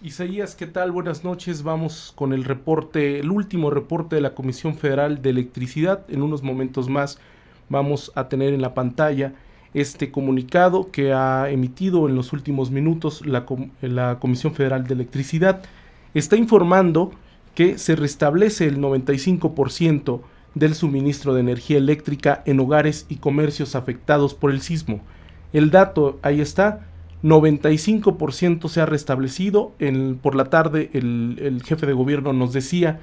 Isaías, ¿qué tal? Buenas noches. Vamos con el reporte, el último reporte de la Comisión Federal de Electricidad. En unos momentos más vamos a tener en la pantalla este comunicado que ha emitido en los últimos minutos la, la Comisión Federal de Electricidad. Está informando que se restablece el 95% del suministro de energía eléctrica en hogares y comercios afectados por el sismo. El dato ahí está, 95% se ha restablecido. por la tarde el, jefe de gobierno nos decía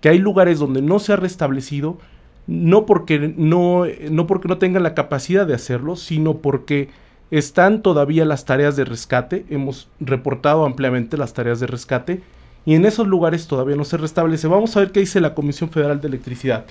que hay lugares donde no se ha restablecido, no porque no, no porque no tengan la capacidad de hacerlo, sino porque están todavía las tareas de rescate. Hemos reportado ampliamente las tareas de rescate y en esos lugares todavía no se restablece. Vamos a ver qué dice la Comisión Federal de Electricidad.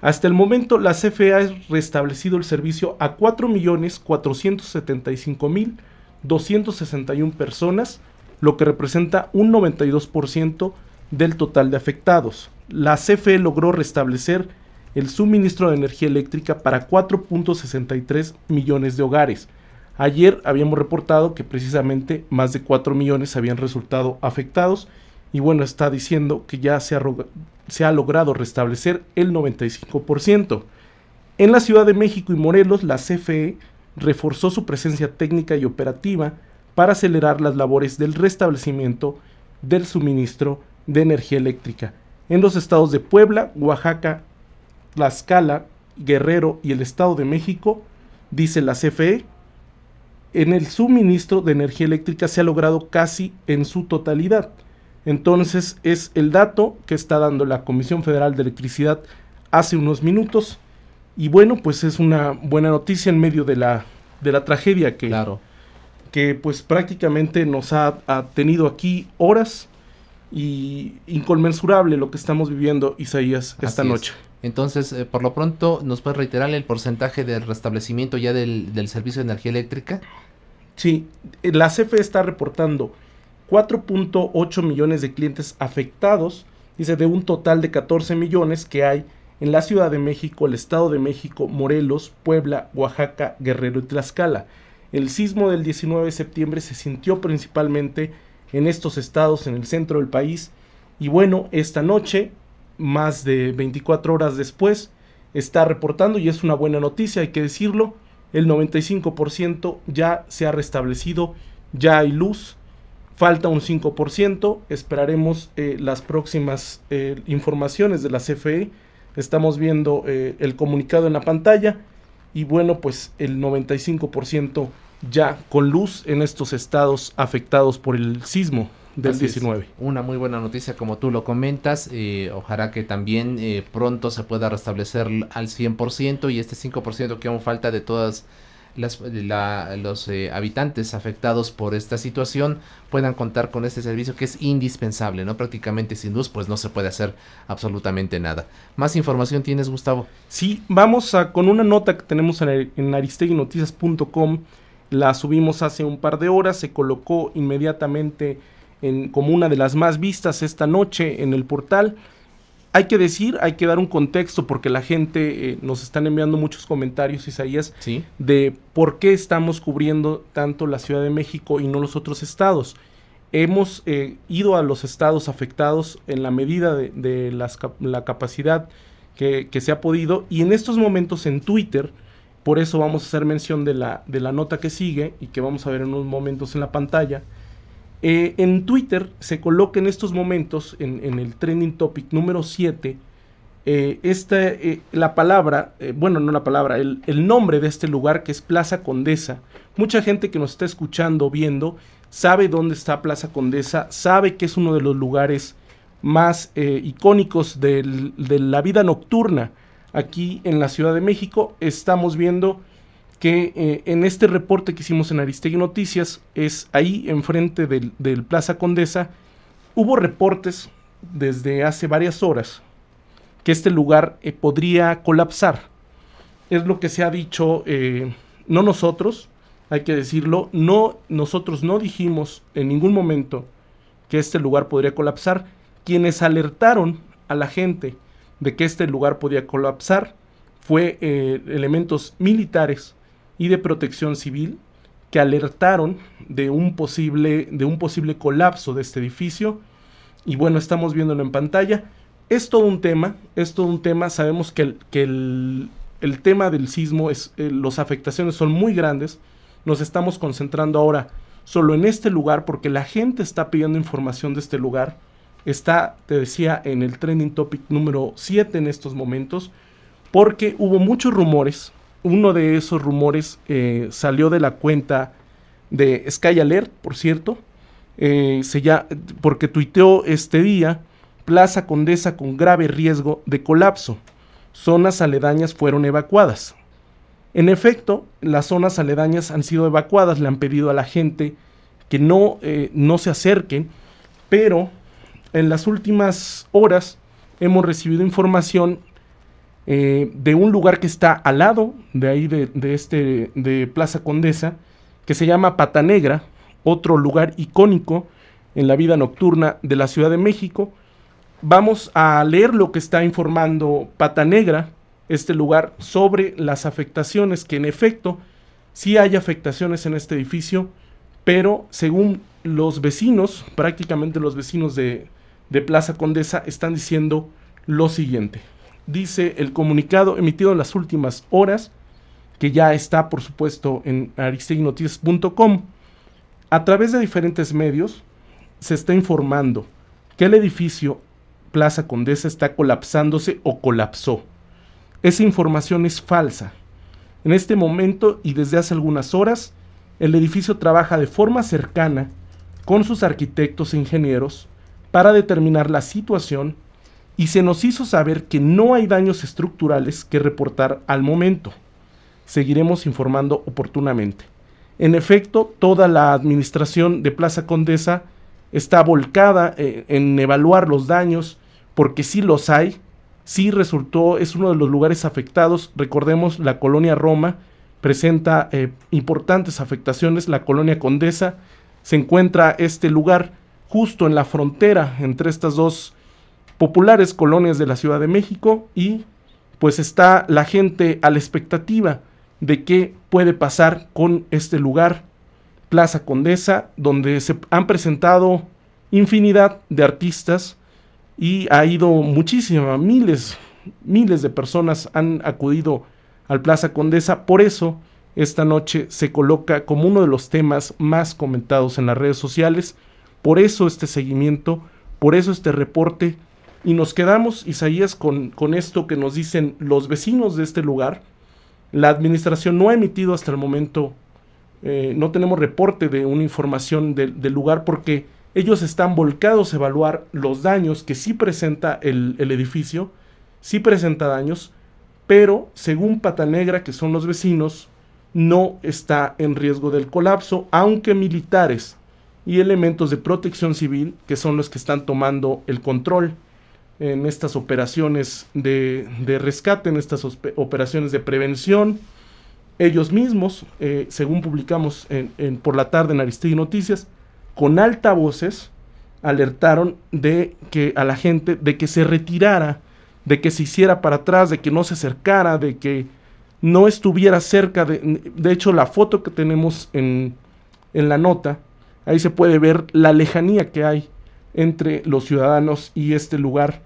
Hasta el momento la CFE ha restablecido el servicio a 4.475.000 261 personas, lo que representa un 92% del total de afectados. La CFE logró restablecer el suministro de energía eléctrica para 4.63 millones de hogares. Ayer habíamos reportado que precisamente más de 4 millones habían resultado afectados y bueno, está diciendo que ya se ha, se ha logrado restablecer el 95%. En la Ciudad de México y Morelos, la CFE reforzó su presencia técnica y operativa para acelerar las labores del restablecimiento del suministro de energía eléctrica en los estados de Puebla, Oaxaca, Tlaxcala, Guerrero y el Estado de México, dice la CFE, en el suministro de energía eléctrica se ha logrado casi en su totalidad. Entonces es el dato que está dando la Comisión Federal de Electricidad hace unos minutos. Y bueno, pues es una buena noticia en medio de la, de la tragedia que, claro. que pues prácticamente nos ha, tenido aquí horas y inconmensurable lo que estamos viviendo, Isaías, esta noche. Entonces, eh, por lo pronto, ¿nos puedes reiterar el porcentaje del restablecimiento ya del, del servicio de energía eléctrica? Sí, eh, la CFE está reportando 4.8 millones de clientes afectados, dice, de un total de 14 millones que hay en la Ciudad de México, el Estado de México, Morelos, Puebla, Oaxaca, Guerrero y Tlaxcala. El sismo del 19 de septiembre se sintió principalmente en estos estados, en el centro del país. Y bueno, esta noche, más de 24 horas después, está reportando, y es una buena noticia, hay que decirlo, el 95% ya se ha restablecido, ya hay luz, falta un 5%, esperaremos eh, las próximas eh, informaciones de la CFE Estamos viendo eh, el comunicado en la pantalla y bueno, pues el 95% ya con luz en estos estados afectados por el sismo del 19. Una muy buena noticia, como tú lo comentas. Eh, ojalá que también eh, pronto se pueda restablecer al 100% y este 5% que aún falta de todas las, los eh, habitantes afectados por esta situación puedan contar con este servicio que es indispensable, ¿no? Prácticamente sin luz pues no se puede hacer absolutamente nada. Más información tienes, Gustavo. Sí, vamos a, con una nota que tenemos en, en aristeguinoticias.com, la subimos hace un par de horas, se colocó inmediatamente en, como una de las más vistas esta noche en el portal hay que decir, hay que dar un contexto, porque la gente eh, nos están enviando muchos comentarios, Isaías, de por qué estamos cubriendo tanto la Ciudad de México y no los otros estados. Hemos eh, ido a los estados afectados en la medida de, la capacidad que, que, se ha podido, y en estos momentos en Twitter, por eso vamos a hacer mención de la, de la nota que sigue y que vamos a ver en unos momentos en la pantalla, eh, en Twitter se coloca en estos momentos, en, el trending topic número 7, eh, esta, eh, la palabra, bueno, no la palabra, el, nombre de este lugar que es Plaza Condesa. Mucha gente que nos está escuchando, viendo, sabe dónde está Plaza Condesa, sabe que es uno de los lugares más icónicos de la vida nocturna aquí en la Ciudad de México. Estamos viendo que eh, en este reporte que hicimos en Aristegui Noticias, es ahí enfrente del, Plaza Condesa, hubo reportes desde hace varias horas que este lugar eh, podría colapsar. Es lo que se ha dicho, eh, no nosotros, hay que decirlo, no, nosotros no dijimos en ningún momento que este lugar podría colapsar. Quienes alertaron a la gente de que este lugar podía colapsar fue elementos militares y de Protección Civil que alertaron de un posible, de un posible colapso de este edificio. Y bueno, estamos viéndolo en pantalla. Es todo un tema, es todo un tema. Sabemos que, el, que el, tema del sismo, es, eh, las afectaciones son muy grandes. Nos estamos concentrando ahora solo en este lugar porque la gente está pidiendo información de este lugar. Está, te decía, en el trending topic número 7 en estos momentos porque hubo muchos rumores, uno de esos rumores eh, salió de la cuenta de Sky Alert, por cierto, eh, se ya, porque tuiteó este día Plaza Condesa con grave riesgo de colapso. Zonas aledañas fueron evacuadas. En efecto, las zonas aledañas han sido evacuadas, le han pedido a la gente que no, eh, no se acerquen, pero en las últimas horas hemos recibido información eh, de un lugar que está al lado de ahí de, este, de Plaza Condesa, que se llama Pata Negra, otro lugar icónico en la vida nocturna de la Ciudad de México. Vamos a leer lo que está informando Pata Negra, este lugar, sobre las afectaciones, que en efecto sí hay afectaciones en este edificio, pero según los vecinos, prácticamente los vecinos de, de Plaza Condesa, están diciendo lo siguiente dice el comunicado emitido en las últimas horas, que ya está por supuesto en aristeguinoticias.com. A través de diferentes medios se está informando que el edificio Plaza Condesa está colapsándose o colapsó. Esa información es falsa. En este momento y desde hace algunas horas, el edificio trabaja de forma cercana con sus arquitectos e ingenieros para determinar la situación y se nos hizo saber que no hay daños estructurales que reportar al momento. Seguiremos informando oportunamente. En efecto, toda la administración de Plaza Condesa está volcada eh, en evaluar los daños, porque sí los hay, sí resultó, es uno de los lugares afectados, recordemos la colonia Roma, presenta eh, importantes afectaciones, la colonia Condesa, se encuentra este lugar justo en la frontera entre estas dos populares colonias de la Ciudad de México y pues está la gente a la expectativa de qué puede pasar con este lugar, Plaza Condesa, donde se han presentado infinidad de artistas y ha ido muchísima miles, miles de personas han acudido al Plaza Condesa, por eso esta noche se coloca como uno de los temas más comentados en las redes sociales, por eso este seguimiento, por eso este reporte y nos quedamos, Isaías, con, con esto que nos dicen los vecinos de este lugar. La administración no ha emitido hasta el momento, eh, no tenemos reporte de una información del lugar porque ellos están volcados a evaluar los daños que sí presenta el, el edificio, sí presenta daños, pero según Pata Negra, que son los vecinos, no está en riesgo del colapso, aunque militares y elementos de protección civil, que son los que están tomando el control en estas operaciones de, rescate, en estas operaciones de prevención. Ellos mismos, eh, según publicamos en, por la tarde en Aristegui Noticias, con altavoces alertaron de que a la gente de que se retirara, de que se hiciera para atrás, de que no se acercara, de que no estuviera cerca de... De hecho, la foto que tenemos en, en, la nota, ahí se puede ver la lejanía que hay entre los ciudadanos y este lugar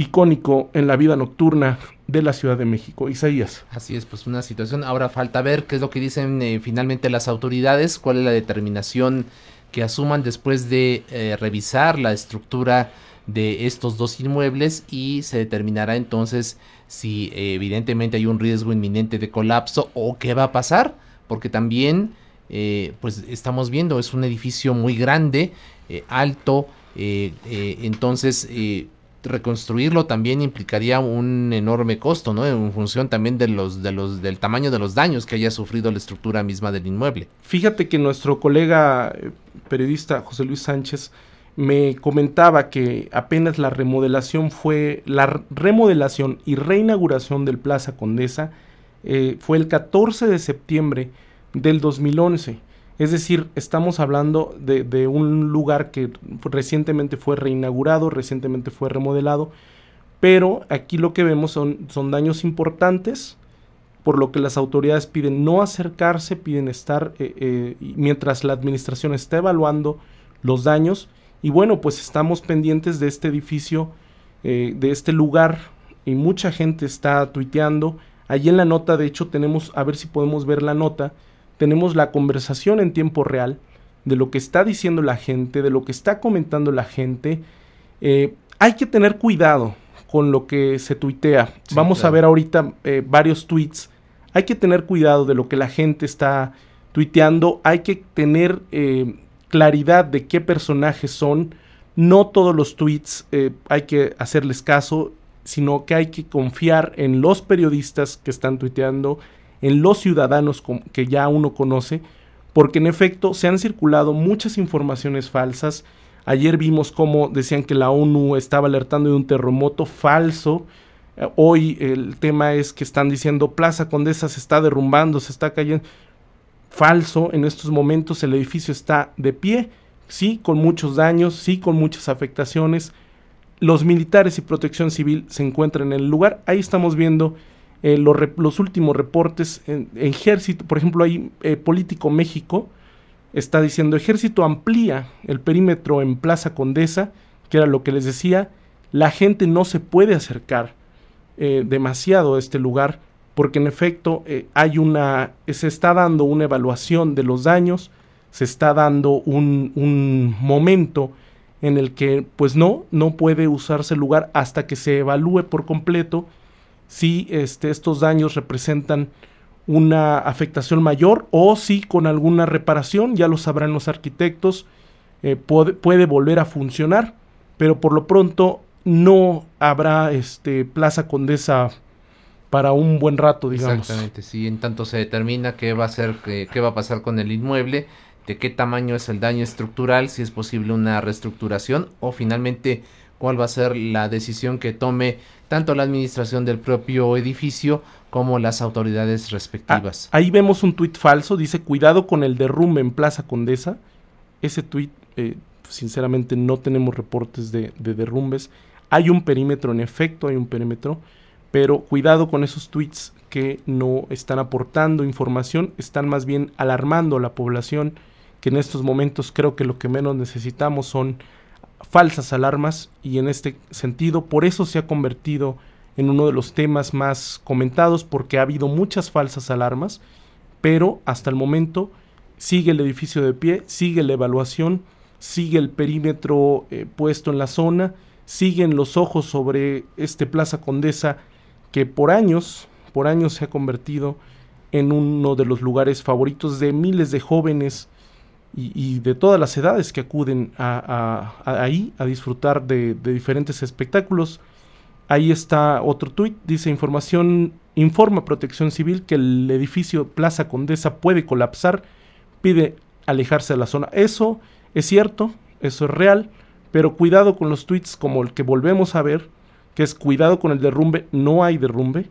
icónico en la vida nocturna de la Ciudad de México. Isaías. Así es, pues una situación. Ahora falta ver qué es lo que dicen eh, finalmente las autoridades, cuál es la determinación que asuman después de eh, revisar la estructura de estos dos inmuebles y se determinará entonces si eh, evidentemente hay un riesgo inminente de colapso o qué va a pasar, porque también pues estamos viendo es un edificio muy grande, alto, entonces reconstruirlo también implicaría un enorme costo, ¿no? En función también de los, de los, del tamaño de los daños que haya sufrido la estructura misma del inmueble. Fíjate que nuestro colega eh, periodista José Luis Sánchez me comentaba que apenas la remodelación fue, la remodelación y reinauguración del Plaza Condesa eh, fue el 14 de septiembre del 2011 es decir, estamos hablando de, un lugar que recientemente fue reinaugurado, recientemente fue remodelado, pero aquí lo que vemos son, daños importantes, por lo que las autoridades piden no acercarse, piden estar eh, eh, mientras la administración está evaluando los daños. Y bueno, pues estamos pendientes de este edificio, eh, de este lugar, y mucha gente está tuiteando. Allí en la nota, de hecho, tenemos, a ver si podemos ver la nota, tenemos la conversación en tiempo real de lo que está diciendo la gente, de lo que está comentando la gente. Eh, hay que tener cuidado con lo que se tuitea. Vamos a ver ahorita eh, varios tweets. Hay que tener cuidado de lo que la gente está tuiteando. Hay que tener eh, claridad de qué personajes son. No todos los tweets hay que hacerles caso, sino que hay que confiar en los periodistas que están tuiteando, en los ciudadanos que ya uno conoce, porque en efecto se han circulado muchas informaciones falsas. Ayer vimos cómo decían que la ONU estaba alertando de un terremoto falso. Eh, hoy el tema es que están diciendo Plaza Condesa se está derrumbando, se está cayendo. Falso, en estos momentos el edificio está de pie, sí, con muchos daños, sí, con muchas afectaciones. Los militares y protección civil se encuentran en el lugar. Ahí estamos viendo eh, los, últimos reportes en, ejército, por ejemplo, ahí eh, Político México está diciendo ejército amplía el perímetro en Plaza Condesa, que era lo que les decía, la gente no se puede acercar eh, demasiado a este lugar porque en efecto hay una, se está dando una evaluación de los daños, se está dando un, un momento en el que pues no, no puede usarse el lugar hasta que se evalúe por completo si este, estos daños representan una afectación mayor o si con alguna reparación, ya lo sabrán los arquitectos, eh, puede, volver a funcionar, pero por lo pronto no habrá este, Plaza Condesa para un buen rato, digamos. Exactamente, sí, en tanto se determina qué va a ser, qué, qué va a pasar con el inmueble, de qué tamaño es el daño estructural, si es posible una reestructuración o finalmente cuál va a ser la decisión que tome tanto la administración del propio edificio como las autoridades respectivas. Ah, ahí vemos un tuit falso, dice cuidado con el derrumbe en Plaza Condesa. Ese tuit, eh, sinceramente, no tenemos reportes de, de, derrumbes. Hay un perímetro, en efecto, hay un perímetro, pero cuidado con esos tweets que no están aportando información, están más bien alarmando a la población, que en estos momentos creo que lo que menos necesitamos son falsas alarmas y en este sentido por eso se ha convertido en uno de los temas más comentados porque ha habido muchas falsas alarmas, pero hasta el momento sigue el edificio de pie, sigue la evaluación, sigue el perímetro eh, puesto en la zona, siguen los ojos sobre este Plaza Condesa que por años, por años se ha convertido en uno de los lugares favoritos de miles de jóvenes y, de todas las edades que acuden a, ahí a disfrutar de, diferentes espectáculos. Ahí está otro tuit, dice información, informa Protección Civil que el edificio Plaza Condesa puede colapsar, pide alejarse de la zona. Eso es cierto, eso es real, pero cuidado con los tweets como el que volvemos a ver, que es cuidado con el derrumbe, no hay derrumbe.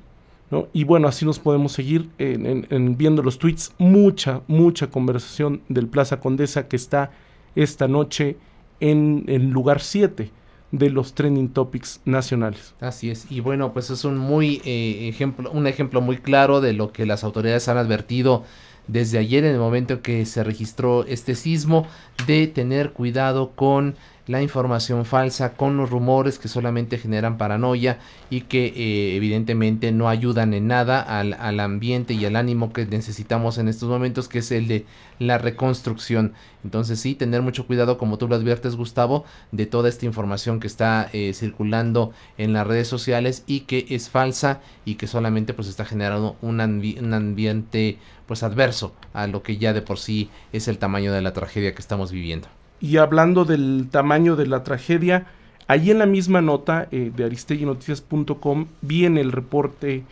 Y bueno, así nos podemos seguir en, viendo los tweets. Mucha, mucha conversación del Plaza Condesa que está esta noche en el lugar 7 de los trending topics nacionales. Así es, y bueno, pues es un muy eh, ejemplo, un ejemplo muy claro de lo que las autoridades han advertido desde ayer en el momento que se registró este sismo de tener cuidado con la información falsa, con los rumores que solamente generan paranoia y que eh, evidentemente no ayudan en nada al, ambiente y al ánimo que necesitamos en estos momentos, que es el de la reconstrucción. Entonces sí, tener mucho cuidado, como tú lo adviertes Gustavo, de toda esta información que está eh, circulando en las redes sociales y que es falsa y que solamente pues está generando un, un ambiente pues adverso a lo que ya de por sí es el tamaño de la tragedia que estamos viviendo. Y hablando del tamaño de la tragedia, ahí en la misma nota eh, de aristellinoticias.com viene el reporte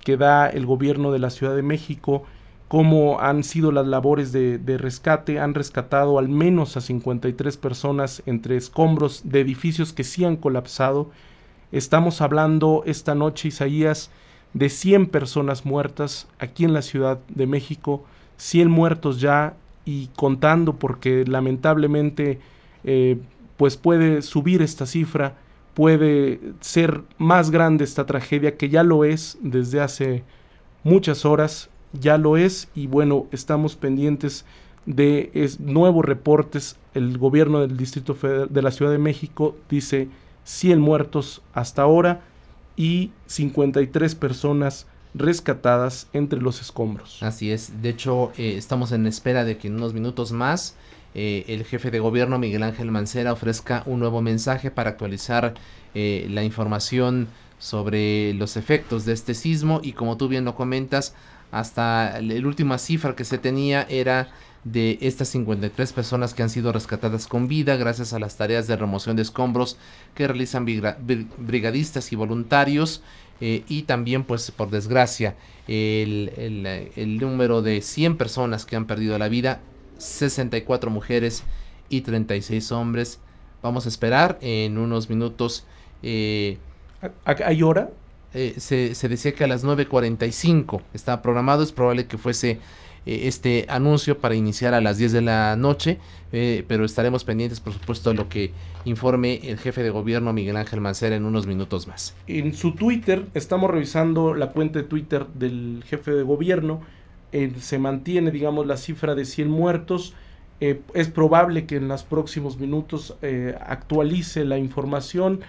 que da el gobierno de la Ciudad de México, cómo han sido las labores de, de rescate, han rescatado al menos a 53 personas entre escombros de edificios que sí han colapsado. Estamos hablando esta noche, Isaías, de 100 personas muertas aquí en la Ciudad de México, 100 muertos ya y contando porque lamentablemente eh, pues puede subir esta cifra, puede ser más grande esta tragedia que ya lo es desde hace muchas horas, ya lo es y bueno, estamos pendientes de nuevos reportes. El gobierno del Distrito Federal, de la Ciudad de México dice 100 muertos hasta ahora y 53 personas rescatadas entre los escombros. Así es, de hecho eh, estamos en espera de que en unos minutos más eh, el jefe de gobierno Miguel Ángel Mancera ofrezca un nuevo mensaje para actualizar eh, la información sobre los efectos de este sismo y como tú bien lo comentas, hasta la última cifra que se tenía era de estas 53 personas que han sido rescatadas con vida gracias a las tareas de remoción de escombros que realizan brigadistas y voluntarios eh, y también pues por desgracia el, número de 100 personas que han perdido la vida, 64 mujeres y 36 hombres. Vamos a esperar en unos minutos. Eh, ¿Hay hora? Eh, se, se, decía que a las 9.45 estaba programado, es probable que fuese eh, este anuncio para iniciar a las 10 de la noche, eh, pero estaremos pendientes, por supuesto, de lo que informe el jefe de gobierno Miguel Ángel Mancera en unos minutos más. En su Twitter, estamos revisando la cuenta de Twitter del jefe de gobierno, se mantiene, digamos, la cifra de 100 muertos. Eh, es probable que en los próximos minutos actualice la información.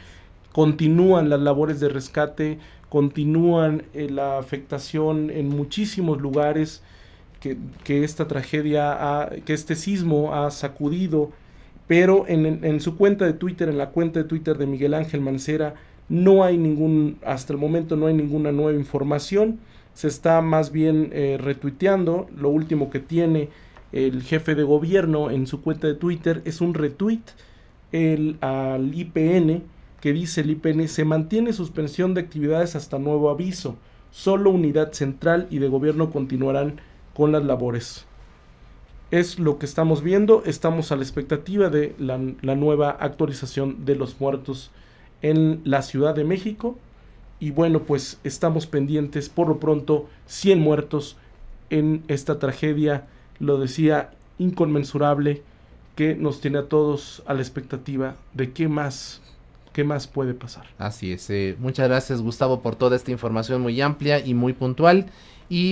Continúan las labores de rescate, continúan la afectación en muchísimos lugares que, esta tragedia, que este sismo ha sacudido, pero en, su cuenta de Twitter, en la cuenta de Twitter de Miguel Ángel Mancera, no hay ningún, hasta el momento no hay ninguna nueva información, se está más bien eh, retuiteando, lo último que tiene el jefe de gobierno en su cuenta de Twitter es un retweet el, al IPN que dice el IPN se mantiene suspensión de actividades hasta nuevo aviso. Solo unidad central y de gobierno continuarán con las labores. Es lo que estamos viendo, estamos a la expectativa de la, nueva actualización de los muertos en la Ciudad de México. Y bueno, pues estamos pendientes por lo pronto 100 muertos en esta tragedia, lo decía, inconmensurable que nos tiene a todos a la expectativa de qué más qué más puede pasar. Así es. Eh, muchas gracias Gustavo por toda esta información muy amplia y muy puntual y